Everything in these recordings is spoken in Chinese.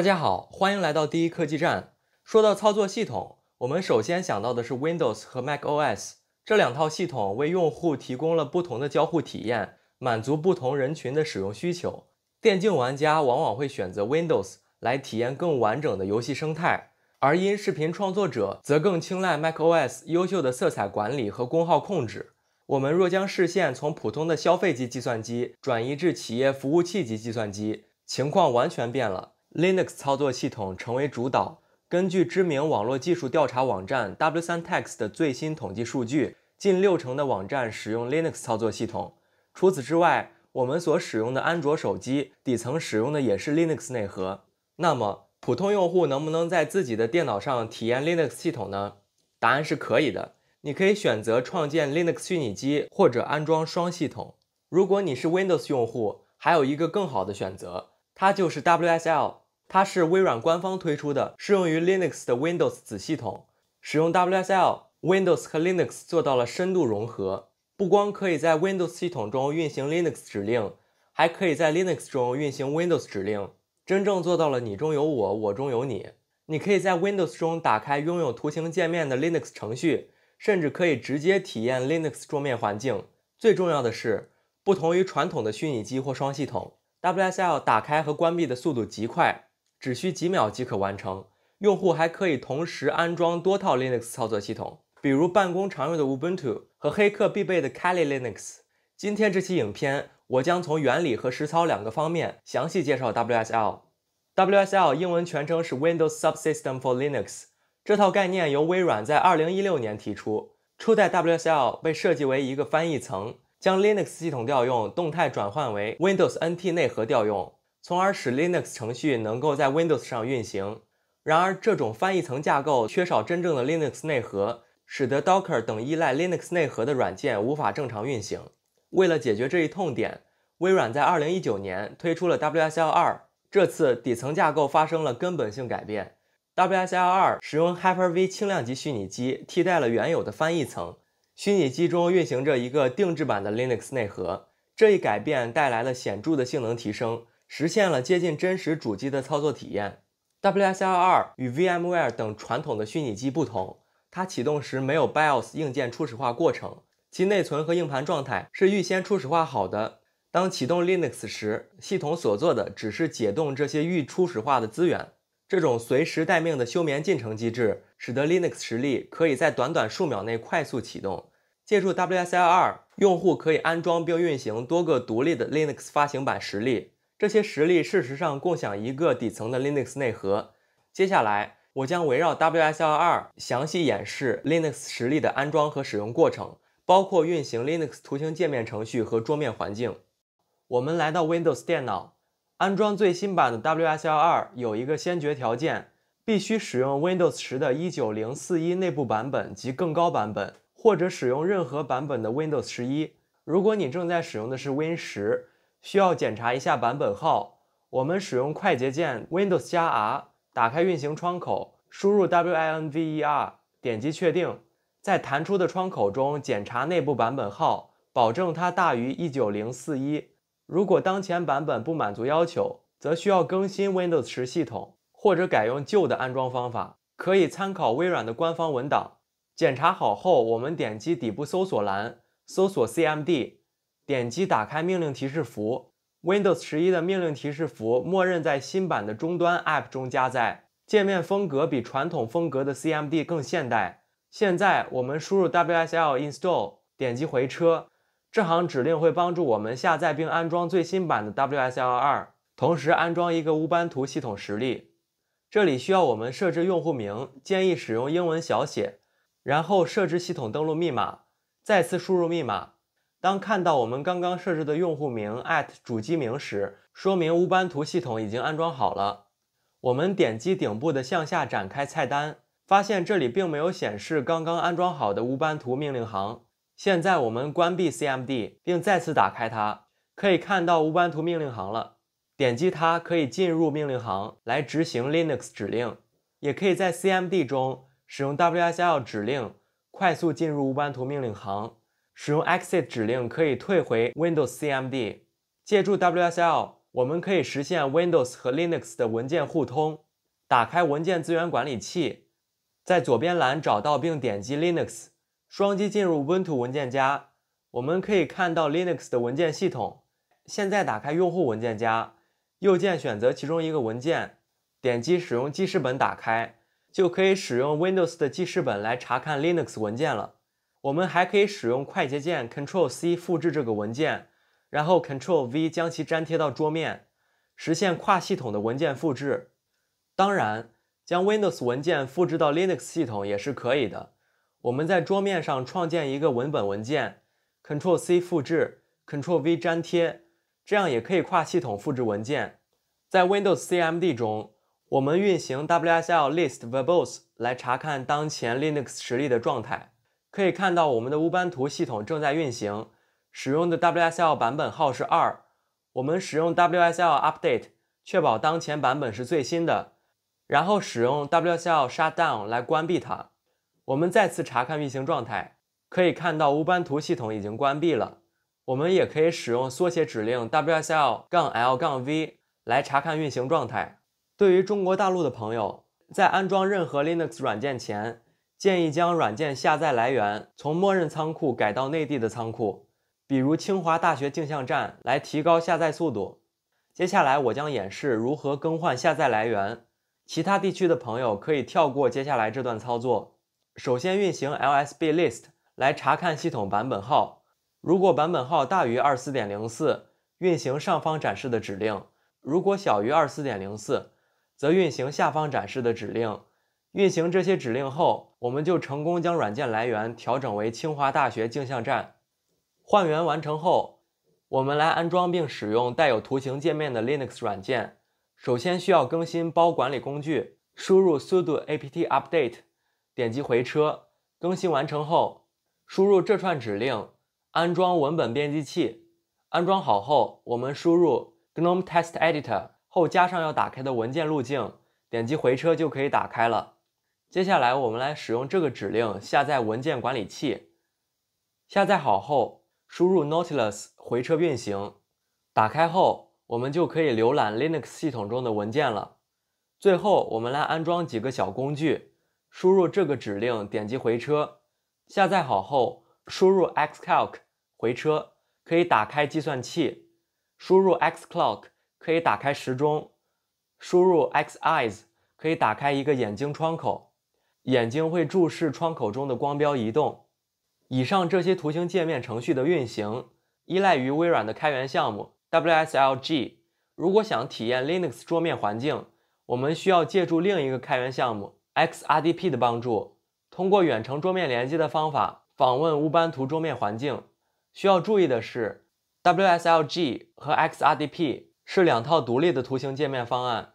大家好，欢迎来到第一科技站。说到操作系统，我们首先想到的是 Windows 和 Mac OS 这两套系统，为用户提供了不同的交互体验，满足不同人群的使用需求。电竞玩家往往会选择 Windows 来体验更完整的游戏生态，而音视频创作者则更青睐 Mac OS 优秀的色彩管理和功耗控制。我们若将视线从普通的消费级计算机转移至企业服务器级计算机，情况完全变了。Linux 操作系统成为主导。根据知名网络技术调查网站 w 3 t e x t 的最新统计数据，近六成的网站使用 Linux 操作系统。除此之外，我们所使用的安卓手机底层使用的也是 Linux 内核。那么，普通用户能不能在自己的电脑上体验 Linux 系统呢？答案是可以的。你可以选择创建 Linux 虚拟机或者安装双系统。如果你是 Windows 用户，还有一个更好的选择，它就是 WSL。它是微软官方推出的适用于 Linux 的 Windows 子系统，使用 WSL，Windows 和 Linux 做到了深度融合。不光可以在 Windows 系统中运行 Linux 指令，还可以在 Linux 中运行 Windows 指令，真正做到了你中有我，我中有你。你可以在 Windows 中打开拥有图形界面的 Linux 程序，甚至可以直接体验 Linux 桌面环境。最重要的是，不同于传统的虚拟机或双系统，WSL 打开和关闭的速度极快。只需几秒即可完成。用户还可以同时安装多套 Linux 操作系统，比如办公常用的 Ubuntu 和黑客必备的 Kali Linux。今天这期影片，我将从原理和实操两个方面详细介绍 WSL。WSL 英文全称是 Windows Subsystem for Linux，这套概念由微软在2016年提出。初代 WSL 被设计为一个翻译层，将 Linux 系统调用动态转换为 Windows NT 内核调用。从而使 Linux 程序能够在 Windows 上运行。然而，这种翻译层架构缺少真正的 Linux 内核，使得 Docker 等依赖 Linux 内核的软件无法正常运行。为了解决这一痛点，微软在2019年推出了 WSL 二。这次底层架构发生了根本性改变。WSL 二使用 Hyper V 轻量级虚拟机替代了原有的翻译层，虚拟机中运行着一个定制版的 Linux 内核。这一改变带来了显著的性能提升。实现了接近真实主机的操作体验。WSL 二与 VMware 等传统的虚拟机不同，它启动时没有 BIOS 硬件初始化过程，其内存和硬盘状态是预先初始化好的。当启动 Linux 时，系统所做的只是解冻这些预初始化的资源。这种随时待命的休眠进程机制，使得 Linux 实例可以在短短数秒内快速启动。借助 WSL 二，用户可以安装并运行多个独立的 Linux 发行版实例。这些实例事实上共享一个底层的 Linux 内核。接下来，我将围绕 WSL 二详细演示 Linux 实例的安装和使用过程，包括运行 Linux 图形界面程序和桌面环境。我们来到 Windows 电脑，安装最新版的 WSL 二有一个先决条件：必须使用 Windows 十的一九零四一内部版本及更高版本，或者使用任何版本的 Windows 十一。如果你正在使用的是 Win 十。需要检查一下版本号。我们使用快捷键 Windows 加 R 打开运行窗口，输入 winver，点击确定，在弹出的窗口中检查内部版本号，保证它大于一九零四一。如果当前版本不满足要求，则需要更新 Windows 十系统，或者改用旧的安装方法，可以参考微软的官方文档。检查好后，我们点击底部搜索栏，搜索 cmd。点击打开命令提示符。Windows 十一的命令提示符默认在新版的终端 App 中加载，界面风格比传统风格的 CMD 更现代。现在我们输入 wsl install，点击回车。这行指令会帮助我们下载并安装最新版的 WSL 二，同时安装一个 Ubuntu 系统实例。这里需要我们设置用户名，建议使用英文小写，然后设置系统登录密码，再次输入密码。当看到我们刚刚设置的用户名主机名时，说明乌班图系统已经安装好了。我们点击顶部的向下展开菜单，发现这里并没有显示刚刚安装好的乌班图命令行。现在我们关闭 CMD，并再次打开它，可以看到乌班图命令行了。点击它可以进入命令行来执行 Linux 指令，也可以在 CMD 中使用 WSL 指令快速进入乌班图命令行。使用 exit 指令可以退回 Windows CMD。借助 WSL，我们可以实现 Windows 和 Linux 的文件互通。打开文件资源管理器，在左边栏找到并点击 Linux，双击进入 Ubuntu 文件夹，我们可以看到 Linux 的文件系统。现在打开用户文件夹，右键选择其中一个文件，点击使用记事本打开，就可以使用 Windows 的记事本来查看 Linux 文件了。我们还可以使用快捷键 c t r l C 复制这个文件，然后 c t r l V 将其粘贴到桌面，实现跨系统的文件复制。当然，将 Windows 文件复制到 Linux 系统也是可以的。我们在桌面上创建一个文本文件 c t r l C 复制 c t r l V 粘贴，这样也可以跨系统复制文件。在 Windows CMD 中，我们运行 WSL list verbose 来查看当前 Linux 实例的状态。可以看到我们的乌班图系统正在运行，使用的 WSL 版本号是二。我们使用 WSL Update 确保当前版本是最新的，然后使用 WSL Shutdown 来关闭它。我们再次查看运行状态，可以看到乌班图系统已经关闭了。我们也可以使用缩写指令 WSL-l-v 杠杠来查看运行状态。对于中国大陆的朋友，在安装任何 Linux 软件前，建议将软件下载来源从默认仓库改到内地的仓库，比如清华大学镜像站，来提高下载速度。接下来我将演示如何更换下载来源，其他地区的朋友可以跳过接下来这段操作。首先运行 lsb-list 来查看系统版本号，如果版本号大于二四点零四，运行上方展示的指令；如果小于二四点零四，则运行下方展示的指令。运行这些指令后，我们就成功将软件来源调整为清华大学镜像站。换源完成后，我们来安装并使用带有图形界面的 Linux 软件。首先需要更新包管理工具，输入 sudo apt update，点击回车。更新完成后，输入这串指令安装文本编辑器。安装好后，我们输入 g n o m e t e s t e d i t o r 后加上要打开的文件路径，点击回车就可以打开了。接下来我们来使用这个指令下载文件管理器，下载好后输入 nautilus 回车运行，打开后我们就可以浏览 Linux 系统中的文件了。最后我们来安装几个小工具，输入这个指令点击回车，下载好后输入 xcalc 回车可以打开计算器，输入 xclock 可以打开时钟，输入 xeyes 可以打开一个眼睛窗口。眼睛会注视窗口中的光标移动。以上这些图形界面程序的运行依赖于微软的开源项目 WSLG。如果想体验 Linux 桌面环境，我们需要借助另一个开源项目 Xrdp 的帮助，通过远程桌面连接的方法访问乌班图桌面环境。需要注意的是，WSLG 和 Xrdp 是两套独立的图形界面方案，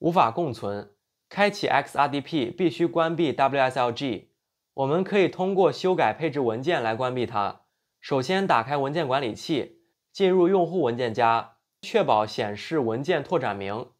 无法共存。开启 Xrdp 必须关闭 WSLG，我们可以通过修改配置文件来关闭它。首先打开文件管理器，进入用户文件夹，确保显示文件拓展名，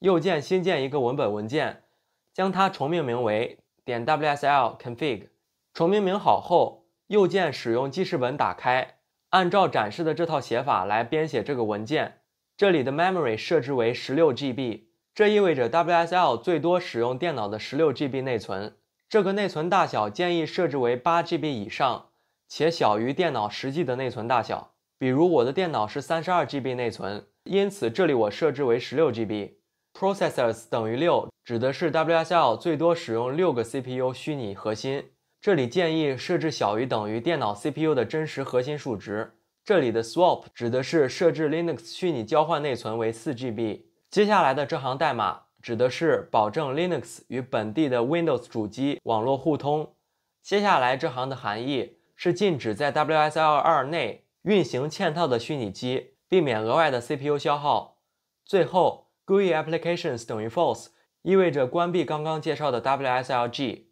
右键新建一个文本文件，将它重命名为点 WSL config。重命名好后，右键使用记事本打开，按照展示的这套写法来编写这个文件，这里的 memory 设置为十六 GB。这意味着 WSL 最多使用电脑的十六 GB 内存，这个内存大小建议设置为八 GB 以上，且小于电脑实际的内存大小。比如我的电脑是三十二 GB 内存，因此这里我设置为十六 GB。Processors 等于六，指的是 WSL 最多使用六个 CPU 虚拟核心，这里建议设置小于等于电脑 CPU 的真实核心数值。这里的 Swap 指的是设置 Linux 虚拟交换内存为四 GB。接下来的这行代码指的是保证 Linux 与本地的 Windows 主机网络互通。接下来这行的含义是禁止在 WSL2 内运行嵌套的虚拟机，避免额外的 CPU 消耗。最后，gui applications 等于 false，意味着关闭刚刚介绍的 WSLG。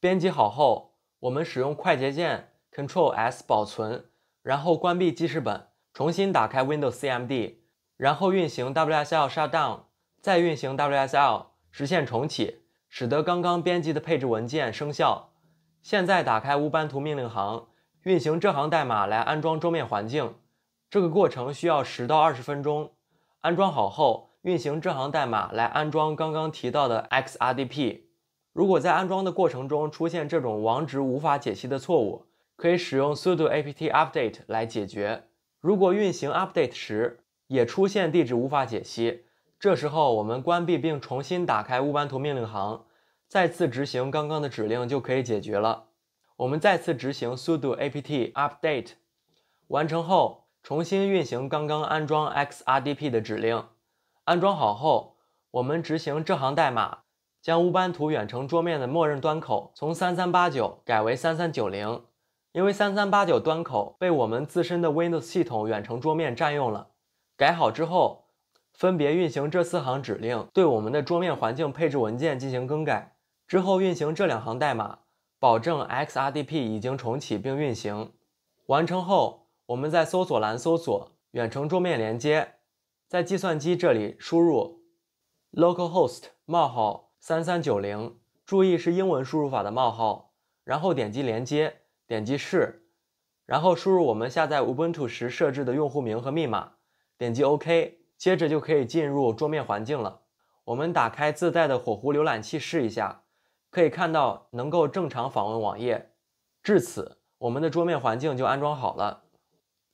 编辑好后，我们使用快捷键 Ctrl S 保存，然后关闭记事本，重新打开 Windows CMD。然后运行 WSL shutdown，再运行 WSL 实现重启，使得刚刚编辑的配置文件生效。现在打开乌班图命令行，运行这行代码来安装桌面环境。这个过程需要十到二十分钟。安装好后，运行这行代码来安装刚刚提到的 Xrdp。如果在安装的过程中出现这种网址无法解析的错误，可以使用 sudo apt update 来解决。如果运行 update 时，也出现地址无法解析，这时候我们关闭并重新打开乌班图命令行，再次执行刚刚的指令就可以解决了。我们再次执行 sudo apt update，完成后重新运行刚刚安装 xrdp 的指令，安装好后我们执行这行代码，将乌班图远程桌面的默认端口从三三八九改为三三九零，因为三三八九端口被我们自身的 Windows 系统远程桌面占用了。改好之后，分别运行这四行指令，对我们的桌面环境配置文件进行更改。之后运行这两行代码，保证 Xrdp 已经重启并运行。完成后，我们在搜索栏搜索“远程桌面连接”，在计算机这里输入 localhost:3390，冒号注意是英文输入法的冒号，然后点击连接，点击是，然后输入我们下载 Ubuntu 时设置的用户名和密码。点击 OK，接着就可以进入桌面环境了。我们打开自带的火狐浏览器试一下，可以看到能够正常访问网页。至此，我们的桌面环境就安装好了。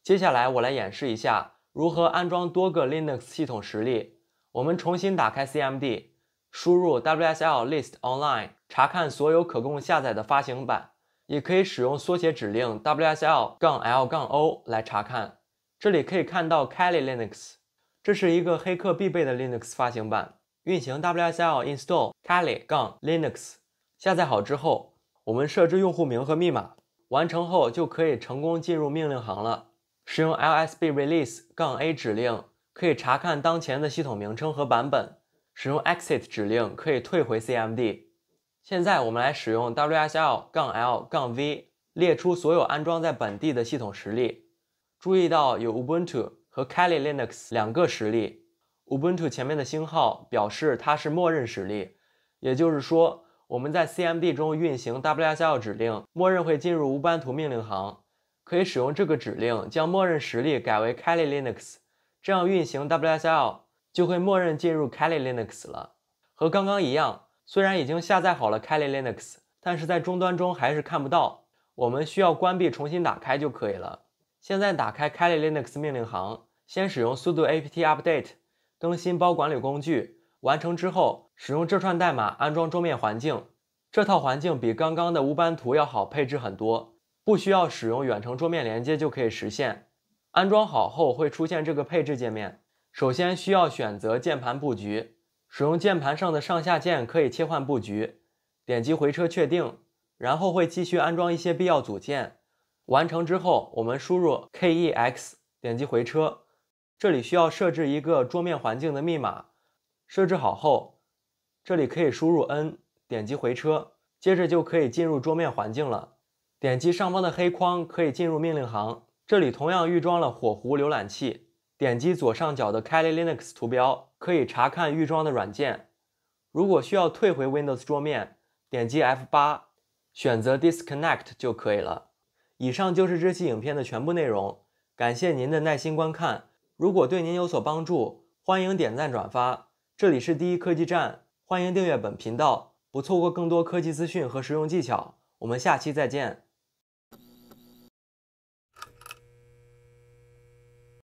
接下来我来演示一下如何安装多个 Linux 系统实例。我们重新打开 CMD，输入 WSL list online 查看所有可供下载的发行版，也可以使用缩写指令 WSL- 杠 l 杠 -o 来查看。这里可以看到 kali linux，这是一个黑客必备的 linux 发行版。运行 wsl install kali- 杠 linux，下载好之后，我们设置用户名和密码，完成后就可以成功进入命令行了。使用 lsb release- 杠 a 指令可以查看当前的系统名称和版本。使用 exit 指令可以退回 cmd。现在我们来使用 wsl- 杠 l- 杠 v 列出所有安装在本地的系统实例。注意到有 Ubuntu 和 kali linux 两个实例，Ubuntu 前面的星号表示它是默认实例，也就是说我们在 cmd 中运行 WSL 指令，默认会进入 Ubuntu 命令行，可以使用这个指令将默认实例改为 kali linux，这样运行 WSL 就会默认进入 kali linux 了。和刚刚一样，虽然已经下载好了 kali linux，但是在终端中还是看不到，我们需要关闭重新打开就可以了。现在打开 kali linux 命令行，先使用 sudo apt update 更新包管理工具。完成之后，使用这串代码安装桌面环境。这套环境比刚刚的乌班图要好，配置很多，不需要使用远程桌面连接就可以实现。安装好后会出现这个配置界面，首先需要选择键盘布局，使用键盘上的上下键可以切换布局，点击回车确定，然后会继续安装一些必要组件。完成之后，我们输入 K E X，点击回车。这里需要设置一个桌面环境的密码，设置好后，这里可以输入 n，点击回车，接着就可以进入桌面环境了。点击上方的黑框可以进入命令行，这里同样预装了火狐浏览器。点击左上角的 kali linux 图标，可以查看预装的软件。如果需要退回 Windows 桌面，点击 F 八，选择 Disconnect 就可以了。以上就是这期影片的全部内容，感谢您的耐心观看。如果对您有所帮助，欢迎点赞转发。这里是第一科技站，欢迎订阅本频道，不错过更多科技资讯和实用技巧。我们下期再见。